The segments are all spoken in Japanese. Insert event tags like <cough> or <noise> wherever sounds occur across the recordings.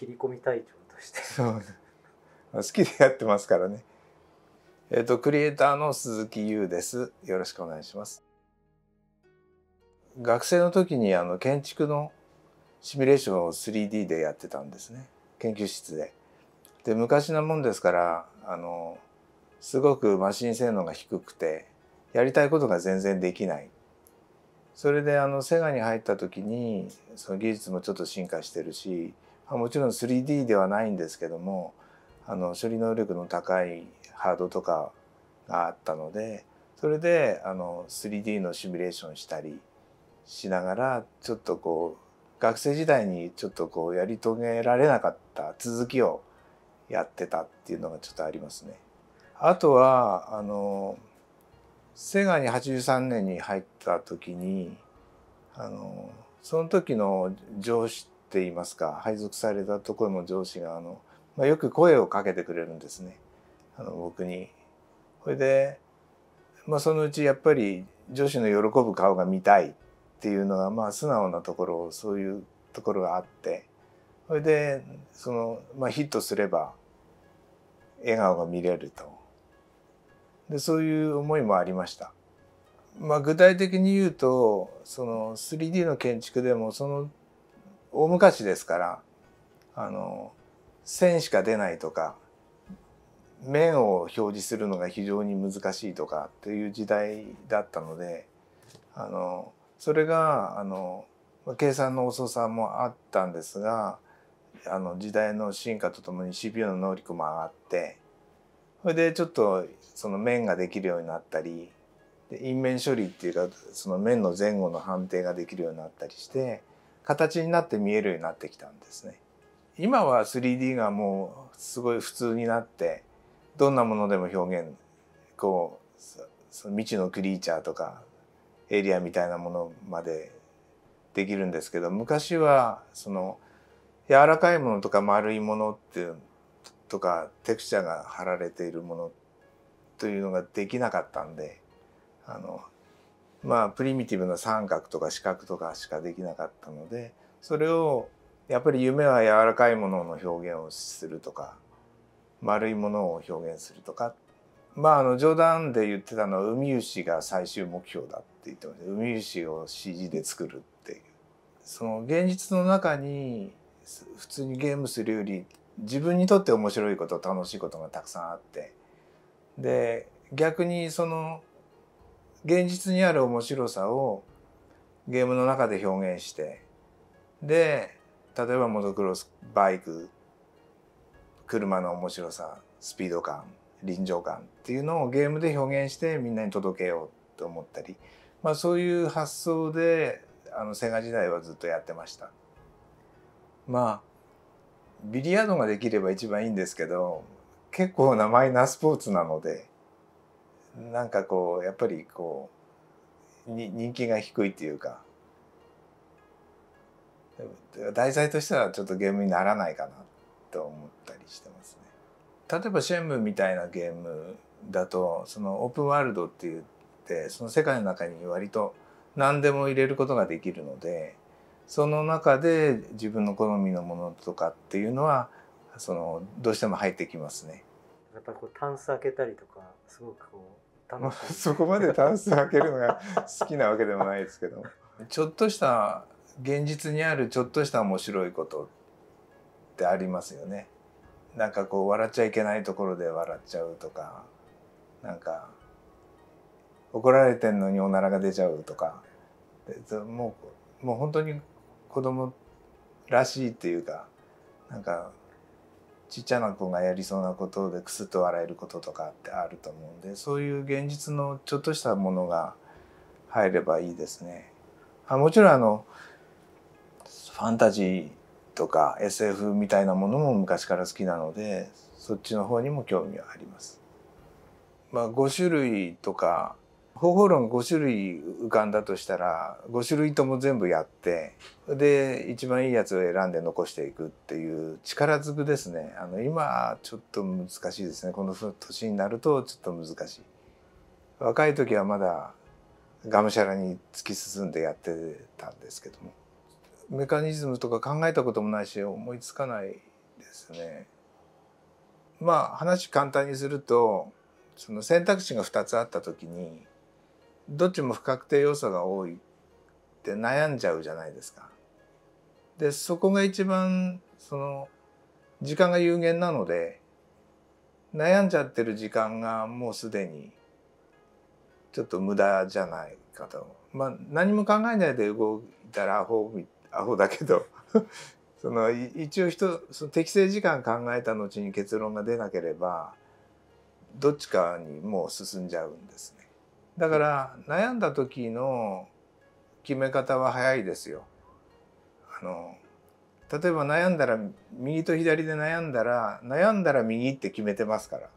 切り込み隊長として好きでやってますからねえっ、ー、とクリエイターの鈴木優ですよろしくお願いします学生の時にあの建築のシミュレーションを 3D でやってたんですね研究室で。で昔なもんですからあのすごくマシン性能が低くてやりたいことが全然できない。それであのセガに入った時にその技術もちょっと進化してるしもちろん 3D ではないんですけどもあの処理能力の高いハードとかがあったのでそれであの 3D のシミュレーションしたりしながらちょっとこう学生時代にちょっとこうやり遂げられなかった続きをやってたっていうのがちょっとありますね。あとはあのセガに83年に入った時にあのその時の上司って言いますか配属されたところの上司があの、まあ、よく声をかけてくれるんですねあの僕に。それで、まあ、そのうちやっぱり上司の喜ぶ顔が見たいっていうのはまあ素直なところそういうところがあってそれでその、まあ、ヒットすれば笑顔が見れるとでそういう思いもありました。まあ、具体的に言うとその 3D の建築でもその大昔ですからあの線しか出ないとか面を表示するのが非常に難しいとかっていう時代だったのであのそれがあの計算の遅さもあったんですがあの時代の進化とともに CPU の能力も上がってそれでちょっとその面ができるようになったりで因面処理っていうかその面の前後の判定ができるようになったりして形になって見えるようになってきたんですね。今は 3D がもうすごい普通になってどんなものでも表現こうその未知のクリーチャーとかエイリアみたいなものまでできるんですけど昔はその柔らかいものとか丸いものっていうとかテクスチャーが貼られているものというのができなかったんであのまあプリミティブな三角とか四角とかしかできなかったのでそれをやっぱり夢は柔らかいものの表現をするとか丸いものを表現するとかまああの冗談で言ってたのは海牛が最終目標だって言ってました海牛を CG で作るっていうその現実の中に普通にゲームするより自分にとって面白いこと楽しいことがたくさんあってで逆にその現実にある面白さをゲームの中で表現してで例えばモトクロスバイク車の面白さスピード感臨場感っていうのをゲームで表現してみんなに届けようと思ったり、まあ、そういう発想であのセガ時代はずっとやってました。まあビリヤードができれば一番いいんですけど結構なマイナースポーツなのでなんかこうやっぱりこうに人気が低いっていうか題材としてはちょっとゲームにならないかなと思ったりしてますね。例えばシェンムみたいなゲームだとそのオープンワールドって言ってその世界の中に割と何でも入れることができるのでその中で自分の好みのものとかっていうのはそのどうしても入ってきますね。やっぱりこうタンス開けたりとかすごくこう楽しいそこまでタンス開けるのが好きなわけでもないですけどちょっとした現実にあるちょっとした面白いことってありますよねなんかこう笑っちゃいけないところで笑っちゃうとかなんか怒られてんのにおならが出ちゃうとかもうもう本当に子供らしいっていうかなんかちっちゃな子がやりそうなことでクスッと笑えることとかってあると思うんでそういう現実のちょっとしたものが入ればいいですね。あもちろんあのファンタジーとか SF みたいなものも昔から好きなのでそっちの方にも興味はあります。まあ、5種類とか方法論5種類浮かんだとしたら5種類とも全部やってで一番いいやつを選んで残していくっていう力ずくですねあの今ちょっと難しいですねこの年になるとちょっと難しい若い時はまだがむしゃらに突き進んでやってたんですけどもメカニズムとか考えたこともないし思いつかないですねまあ話簡単にするとその選択肢が2つあった時にどっちも不確定要素が多いって悩んじゃうじゃないですか。でそこが一番その時間が有限なので悩んじゃってる時間がもうすでにちょっと無駄じゃないかと。まあ何も考えないで動いたらアホアホだけど <laughs> その一応人その適正時間考えた後に結論が出なければどっちかにもう進んじゃうんですね。だから悩んだ時の決め方は早いですよ。あの例えば悩んだら右と左で悩んだら悩んだら右って決めてますから。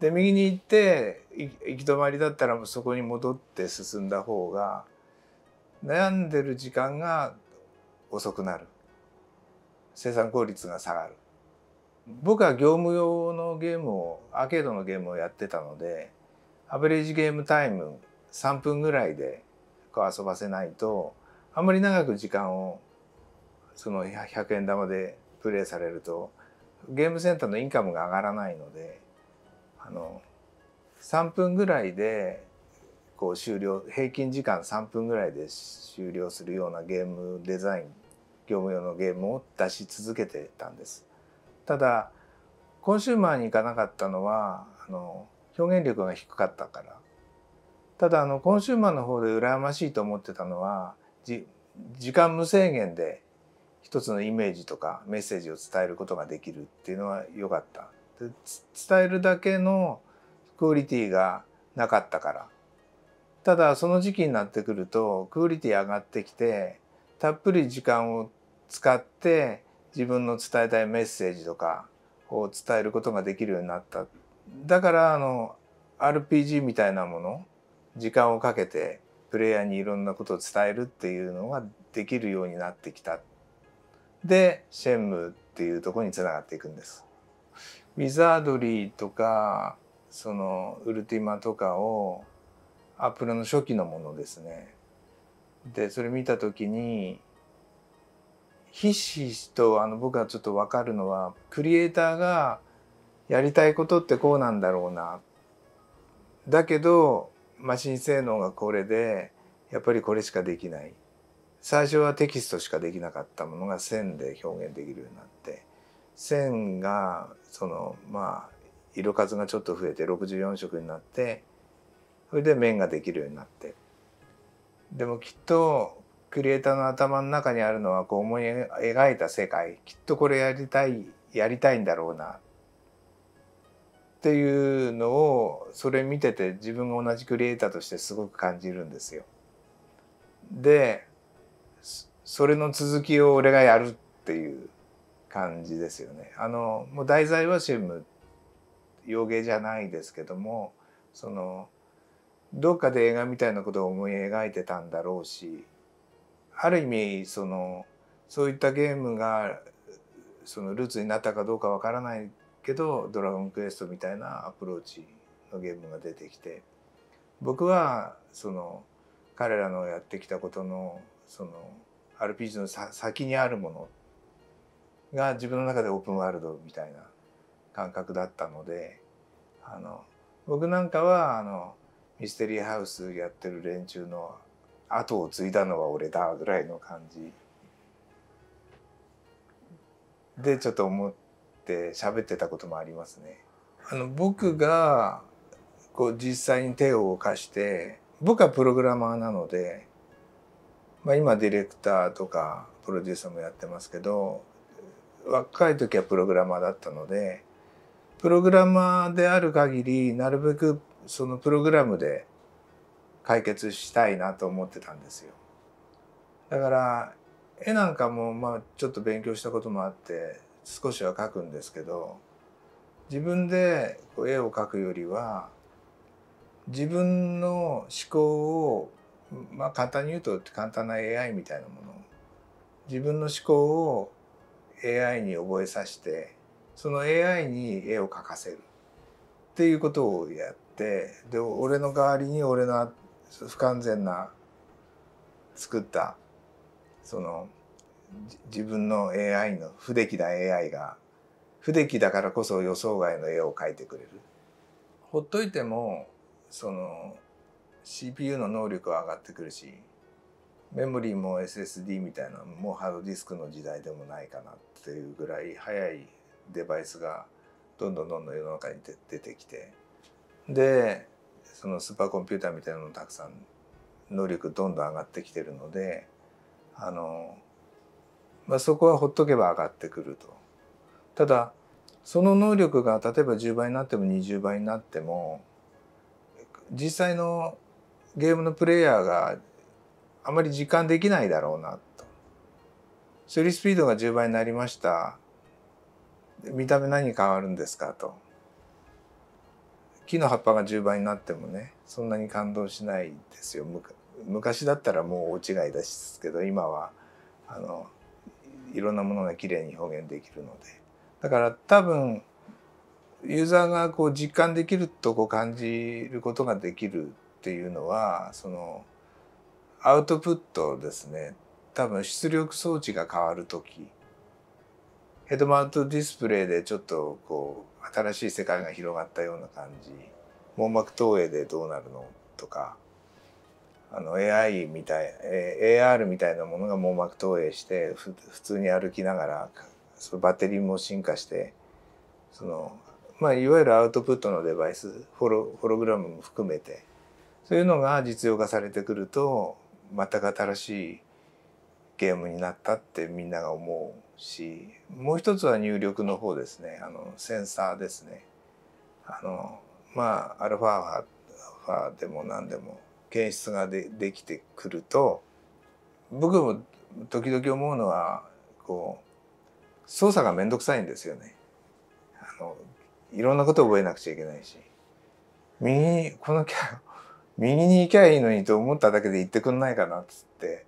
で右に行って行き止まりだったらそこに戻って進んだ方が悩んでる時間が遅くなる生産効率が下がる僕は業務用のゲームをアーケードのゲームをやってたのでアベレージゲームタイム3分ぐらいでこう遊ばせないとあんまり長く時間をその100円玉でプレイされるとゲームセンターのインカムが上がらないのであの3分ぐらいでこう終了平均時間3分ぐらいで終了するようなゲームデザイン業務用のゲームを出し続けてたんです。ただコンシューマーに行かなかったのはあの表現力が低かったからただあのコンシューマーの方で羨ましいと思ってたのは時間無制限で一つのイメージとかメッセージを伝えることができるっていうのは良かった。で伝えるだけのクオリティがなかったから。ただその時期になってくるとクオリティ上がってきてたっぷり時間を使って自分の伝えたいメッセージとかを伝えることができるようになった。だからあの RPG みたいなもの時間をかけてプレイヤーにいろんなことを伝えるっていうのができるようになってきたでシェンムっていうとこにつながっていくんです。ウィザードリーとかそのウルティマとかをアップルの初期のものですね。でそれ見た時にひしひしとあの僕はちょっと分かるのはクリエイターがやりたいことってこうなんだろうなだけどマシン性能がこれでやっぱりこれしかできない最初はテキストしかできなかったものが線で表現できるようになって線がそのまあ色数がちょっと増えて64色になってそれで面ができるようになってでもきっとクリエイターの頭の中にあるのはこう思い描いた世界きっとこれやりたいやりたいんだろうなっていうのをそれ見てて自分が同じクリエイターとしてすごく感じるんですよ。でそれの続きを俺がやるっていう感じですよね。あのもう題材はシム洋芸じゃないですけどもそのどっかで映画みたいなことを思い描いてたんだろうしある意味そのそういったゲームがそのルーツになったかどうかわからないけど「ドラゴンクエスト」みたいなアプローチのゲームが出てきて僕はその彼らのやってきたことのその RPG の先にあるものが自分の中でオープンワールドみたいな感覚だったのであの僕なんかはあのミステリーハウスやってる連中の後を継いだのは俺だぐらいの感じでちょっと思って。って喋ってたこともありますね。あの僕がこう実際に手を動かして僕はプログラマーなので、まあ、今ディレクターとかプロデューサーもやってますけど若い時はプログラマーだったのでプログラマーである限りなるべくそのプログラムで解決したいなと思ってたんですよ。だから絵なんかもまあちょっと勉強したこともあって少しは描くんですけど自分で絵を描くよりは自分の思考をまあ簡単に言うと簡単な AI みたいなもの自分の思考を AI に覚えさせてその AI に絵を描かせるっていうことをやってで俺の代わりに俺の不完全な作ったその自分の AI の不出来な AI が不出来だからこそ予想外の絵を描いてくれる。ほっといてもその CPU の能力は上がってくるしメモリーも SSD みたいなもうハードディスクの時代でもないかなっていうぐらい速いデバイスがどんどんどんどん世の中に出てきてでそのスーパーコンピューターみたいなのもたくさん能力どんどん上がってきてるのであのまあ、そこはほっとけば上がってくると。ただその能力が例えば10倍になっても20倍になっても実際のゲームのプレイヤーがあまり実感できないだろうなと。処理スピードが10倍になりました。見た目何変わるんですかと。木の葉っぱが10倍になってもねそんなに感動しないですよ。昔だったらもう大違いですけど今はあのいろんなものがきれいに表現できるのでだから多分ユーザーがこう実感できるとこう感じることができるっていうのはそのアウトプットですね多分出力装置が変わる時ヘッドマウントディスプレイでちょっとこう新しい世界が広がったような感じ網膜投影でどうなるのとかあの AI みたい、え AR みたいなものが網膜投影して普通に歩きながらそのバッテリーも進化してその、まあ、いわゆるアウトプットのデバイスホロホログラムも含めてそういうのが実用化されてくると全く新しいゲームになったってみんなが思うしもう一つは入力の方ですねあのセンサーですね。あのまあアルファファでも何でも検出がでできてくると僕も時々思うのはこう操作が面倒くさいんですよねあのいろんなことを覚えなくちゃいけないし右にこのキャ右に行きゃいいのにと思っただけで行ってくんないかなっつって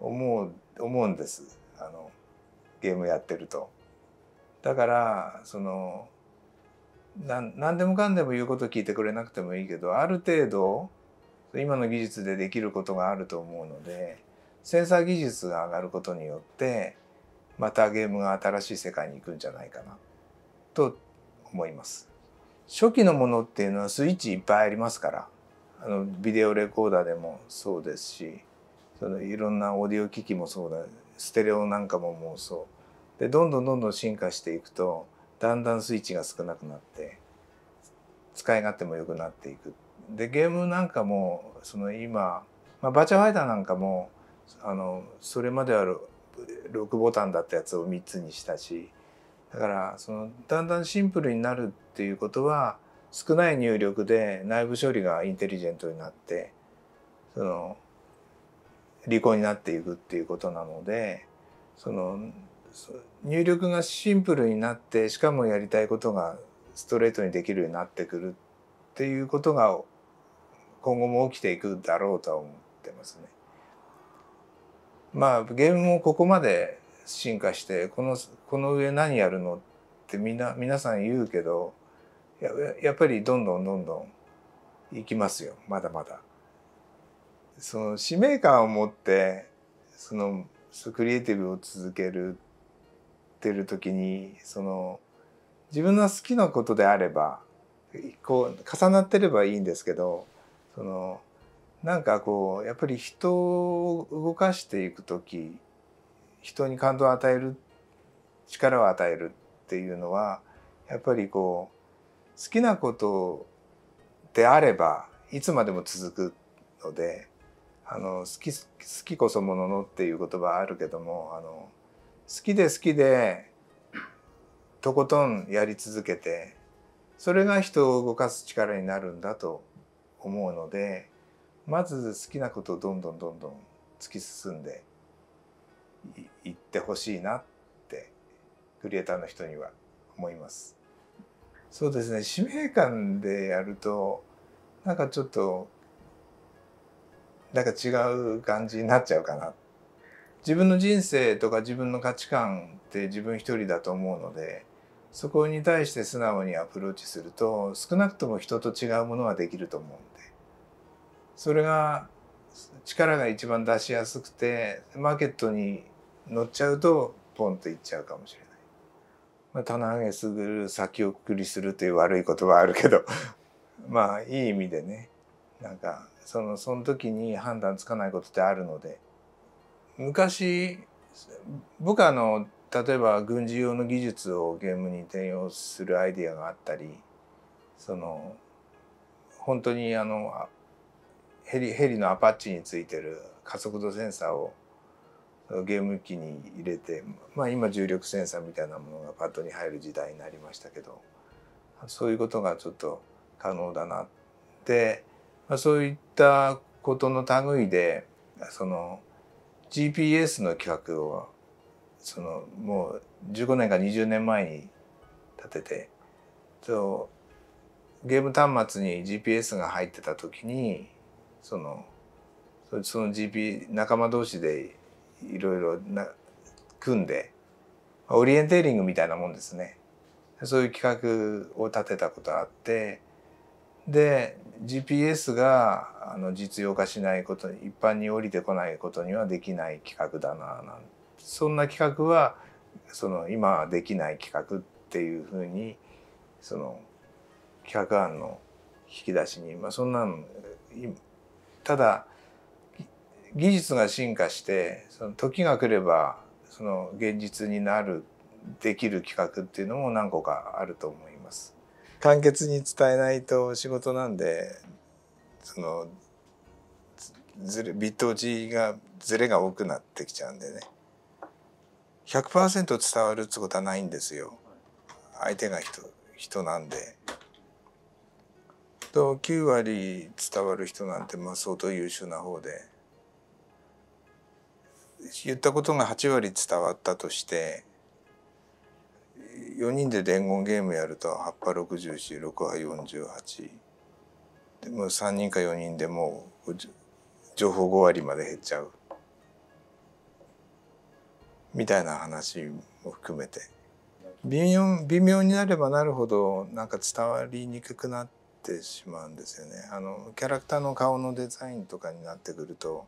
思う思うんですあのゲームやってると。だからそのな何でもかんでも言うこと聞いてくれなくてもいいけどある程度今の技術でできることがあると思うのでセンサー技術が上がることによってまたゲームが新しい世界に行くんじゃないかなと思います。初期のものっていうのはスイッチいっぱいありますからあのビデオレコーダーでもそうですしそのいろんなオーディオ機器もそうだステレオなんかももうそうでどんどんどんどん進化していくとだんだんスイッチが少なくなって使い勝手も良くなっていくでゲームなんかもその今、まあ、バーチャファイターなんかもあのそれまでは6ボタンだったやつを3つにしたしだからそのだんだんシンプルになるっていうことは少ない入力で内部処理がインテリジェントになってその利口になっていくっていうことなのでその入力がシンプルになってしかもやりたいことがストレートにできるようになってくるっていうことが今後も起きていくだろうとは思ってますね。まあゲームもここまで進化してこのこの上何やるのってみな皆さん言うけどややっぱりどんどんどんどんいきますよまだまだ。その使命感を持ってそのクリエイティブを続けるってる時にその自分の好きなことであればこう重なってればいいんですけどそのなんかこうやっぱり人を動かしていく時人に感動を与える力を与えるっていうのはやっぱりこう好きなことであればいつまでも続くのであの好き好きこそもののっていう言葉あるけどもあの好きで好きでとことんやり続けてそれが人を動かす力になるんだと思うのでまず好きなことをどんどんどんどん突き進んでいってほしいなってクリエイターの人には思います。そうですね使命感でやるとなんかちょっとなんか違う感じになっちゃうかな自分の人生とか自分の価値観って自分一人だと思うのでそこに対して素直にアプローチすると少なくとも人と違うものはできると思うそれが力が一番出しやすくてマーケットに乗っちゃうとポンといっちゃうかもしれない。まあ、棚上げする先送りするという悪い言葉あるけど <laughs> まあいい意味でねなんかそのその時に判断つかないことってあるので昔部下の例えば軍事用の技術をゲームに転用するアイデアがあったりその本当にあのヘリヘリのアパッチについてる加速度センサーをゲーム機に入れて、まあ、今重力センサーみたいなものがパッドに入る時代になりましたけどそういうことがちょっと可能だなって、まあ、そういったことの類でその GPS の企画をそのもう15年か20年前に立ててとゲーム端末に GPS が入ってた時にそのその GP 仲間同士でいろいろ組んでオリエンテーリングみたいなもんですねそういう企画を立てたことあってで GPS があの実用化しないこと一般に降りてこないことにはできない企画だななんそんな企画はその今はできない企画っていうふうにその企画案の引き出しに、まあ、そんなのただ技術が進化してその時が来ればその現実になるできる企画っていうのも何個かあると思います。簡潔に伝えないと仕事なんでそのずれビット落ちがずれが多くなってきちゃうんでね100%伝わるってことはないんですよ相手が人人なんで。と9割伝わる人なんてまあ相当優秀な方で言ったことが8割伝わったとして4人で伝言ゲームやると8波646波48でもう3人か4人でもう情報5割まで減っちゃうみたいな話も含めて微妙微妙になればなるほどなんか伝わりにくくなって。ってしまうんですよねあのキャラクターの顔のデザインとかになってくると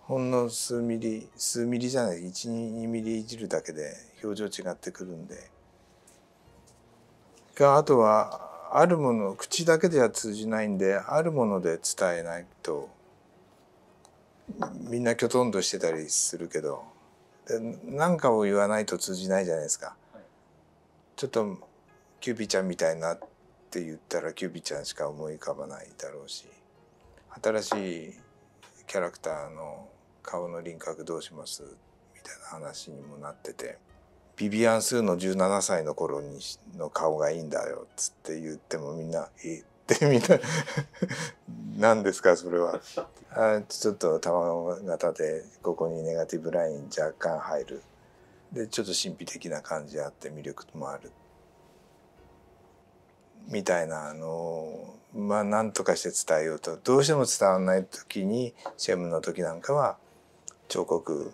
ほんの数ミリ数ミリじゃない12ミリいじるだけで表情違ってくるんでがあとはあるもの口だけでは通じないんであるもので伝えないとみんなきょとんとしてたりするけど何かを言わないと通じないじゃないですか。ちょっとキューピーちゃんみたいになっって言ったらキュービちゃんしか思い浮かばないだろうし新しいキャラクターの顔の輪郭どうしますみたいな話にもなっててビビアン・スーの17歳の頃にの顔がいいんだよっつって言ってもみんな「えっ?」ってみんな「<laughs> 何ですかそれは」あちょっとが形でここにネガティブライン若干入るでちょっと神秘的な感じあって魅力もあるみたいなのまあ、何とかして伝えようとどうしても伝わらない時にシェムの時なんかは彫刻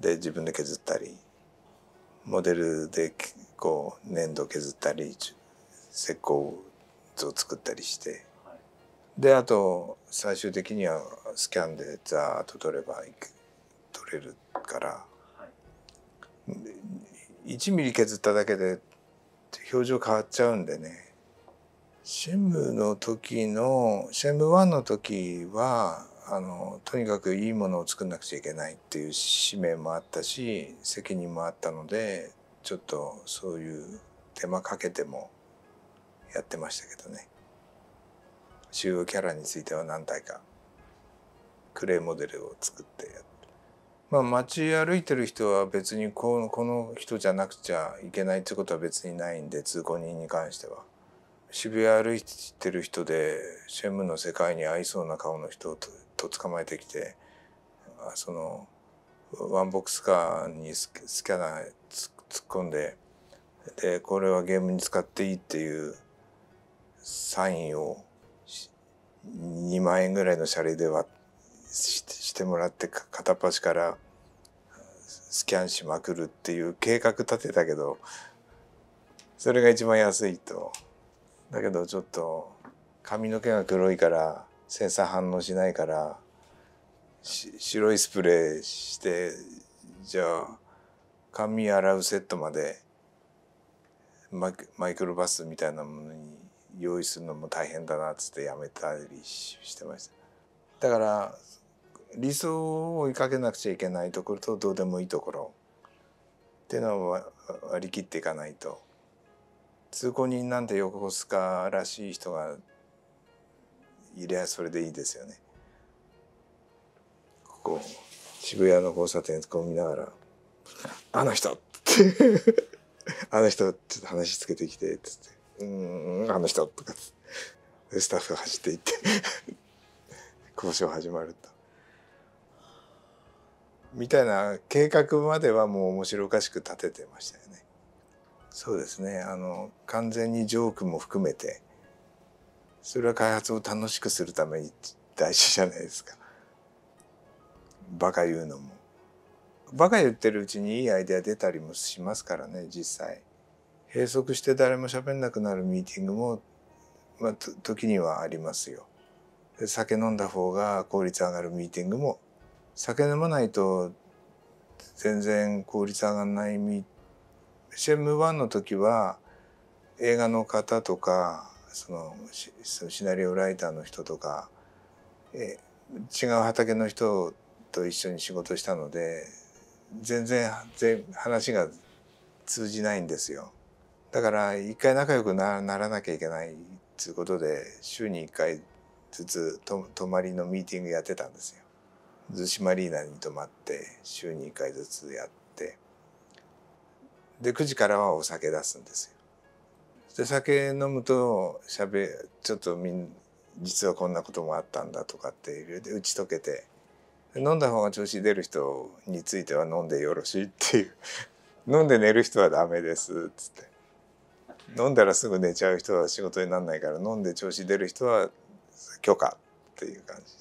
で自分で削ったりモデルでこう粘土削ったり石膏図を作ったりして。であと最終的にはスキャンでザーッと取れば取れるから、1ミリ削っただけで表情変わっちゃうんでねシェムの時のシェム1の時はあのとにかくいいものを作んなくちゃいけないっていう使命もあったし責任もあったのでちょっとそういう手間かけてもやってましたけどね主要キャラについては何体かクレーモデルを作ってやってまあ街歩いてる人は別にこのこの人じゃなくちゃいけないってことは別にないんで通行人に関しては。渋谷歩いてる人でシェムの世界に合いそうな顔の人とと捕まえてきてそのワンボックスカーにスキャナー突っ込んででこれはゲームに使っていいっていうサインを2万円ぐらいの車輪ではししてもらって片っ端からスキャンしまくるっていう計画立てたけどそれが一番安いと。だけどちょっと髪の毛が黒いからセンサー反応しないから白いスプレーしてじゃあ髪洗うセットまでマイクロバスみたいなものに用意するのも大変だなっつってやめたりしてましただから理想を追いかけなくちゃいけないところとどうでもいいところっていうのは割り切っていかないと。通行人なんて横須賀らしい人がいりゃそれでいいですよね。ここ渋谷の交差点を見ながら「あの人!」って「<laughs> あの人ちょっと話つけてきて」っつって「うんあの人」とかスタッフが走っていって <laughs> 交渉始まると。みたいな計画まではもう面白おかしく立ててましたそうですねあの完全にジョークも含めてそれは開発を楽しくするために大事じゃないですか。バカ言うのも。バカ言ってるうちにいいアイデア出たりもしますからね実際。閉塞して誰も喋んなくなるミーティングも、まあ、時にはありますよ。酒飲んだ方が効率上がるミーティングも酒飲まないと全然効率上がらないミーティングシェムー1の時は映画の方とかそのシナリオライターの人とか、え違う畑の人と一緒に仕事したので全然話が通じないんですよ。だから一回仲良くならなきゃいけないということで週に一回ずつ泊まりのミーティングやってたんですよ。逗子マリーナに泊まって週に一回ずつやって。で9時からはお酒出すんですよ。で酒飲むとしゃべちょっとみん実はこんなこともあったんだとかっていうで打ち解けて飲んだ方が調子出る人については飲んでよろしいっていう <laughs> 飲んで寝る人はダメですっつって飲んだらすぐ寝ちゃう人は仕事になんないから飲んで調子出る人は許可っていう感じ